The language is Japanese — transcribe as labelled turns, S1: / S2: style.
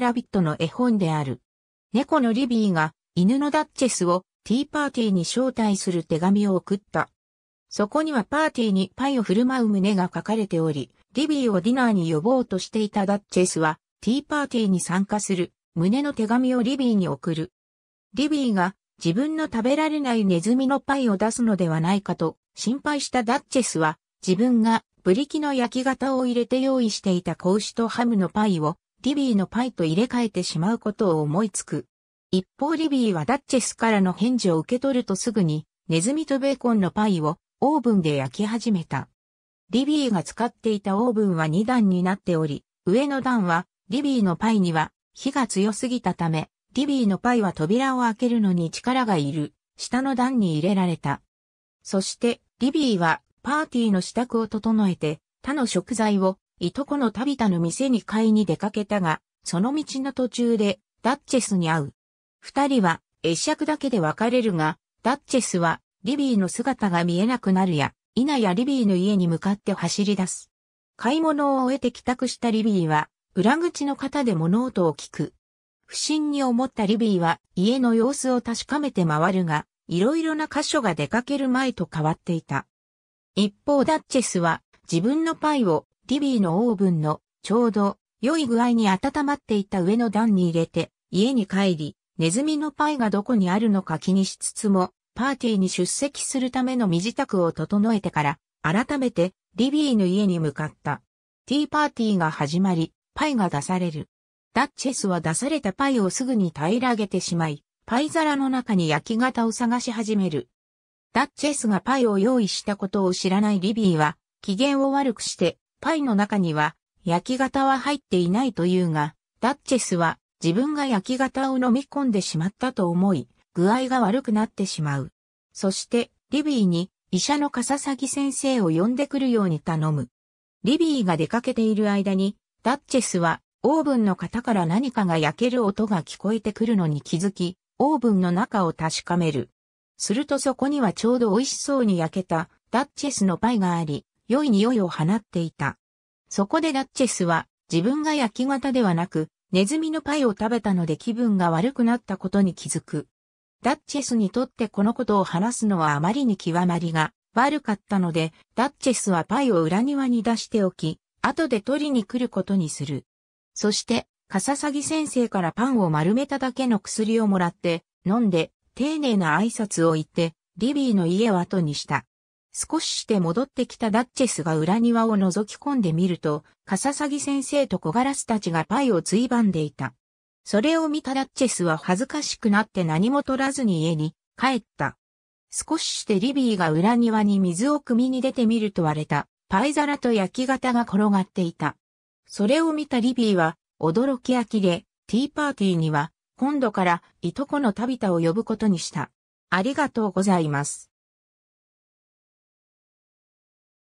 S1: ラビットの絵本である。猫のリビーが犬のダッチェスをティーパーティーに招待する手紙を送った。そこにはパーティーにパイを振る舞う旨が書かれており、リビーをディナーに呼ぼうとしていたダッチェスは、ティーパーティーに参加する、旨の手紙をリビーに送る。リビーが自分の食べられないネズミのパイを出すのではないかと心配したダッチェスは、自分がブリキの焼き型を入れて用意していた子牛とハムのパイをリビーのパイと入れ替えてしまうことを思いつく。一方リビーはダッチェスからの返事を受け取るとすぐに、ネズミとベーコンのパイをオーブンで焼き始めた。リビーが使っていたオーブンは2段になっており、上の段はリビーのパイには火が強すぎたため、リビーのパイは扉を開けるのに力がいる、下の段に入れられた。そして、リビーはパーティーの支度を整えて、他の食材をいとこのタビタの店に買いに出かけたが、その道の途中で、ダッチェスに会う。二人は、会釈だけで別れるが、ダッチェスは、リビーの姿が見えなくなるや、いなやリビーの家に向かって走り出す。買い物を終えて帰宅したリビーは、裏口の方で物音を聞く。不審に思ったリビーは、家の様子を確かめて回るが、いろいろな箇所が出かける前と変わっていた。一方ダッチェスは、自分のパイをリィビーのオーブンのちょうど良い具合に温まっていた上の段に入れて家に帰り、ネズミのパイがどこにあるのか気にしつつも、パーティーに出席するための身支度を整えてから、改めてリビーの家に向かった。ティーパーティーが始まり、パイが出される。ダッチェスは出されたパイをすぐに平らげてしまい、パイ皿の中に焼き型を探し始める。ダッチェスがパイを用意したことを知らないリビーは、機嫌を悪くして、パイの中には焼き型は入っていないというが、ダッチェスは自分が焼き型を飲み込んでしまったと思い、具合が悪くなってしまう。そして、リビーに医者の笠崎先生を呼んでくるように頼む。リビーが出かけている間に、ダッチェスはオーブンの型から何かが焼ける音が聞こえてくるのに気づき、オーブンの中を確かめる。するとそこにはちょうど美味しそうに焼けたダッチェスのパイがあり、良い匂いを放っていた。そこでダッチェスは自分が焼き型ではなく、ネズミのパイを食べたので気分が悪くなったことに気づく。ダッチェスにとってこのことを話すのはあまりに極まりが悪かったので、ダッチェスはパイを裏庭に出しておき、後で取りに来ることにする。そして、ササギ先生からパンを丸めただけの薬をもらって、飲んで、丁寧な挨拶を言って、リビーの家を後にした。少しして戻ってきたダッチェスが裏庭を覗き込んでみると、カササギ先生と小ガラスたちがパイをついばんでいた。それを見たダッチェスは恥ずかしくなって何も取らずに家に帰った。少ししてリビーが裏庭に水を汲みに出てみると割れた、パイ皿と焼き型が転がっていた。それを見たリビーは、驚き呆れ、ティーパーティーには、今度からいとこのタビタを呼ぶことにした。ありがとうございます。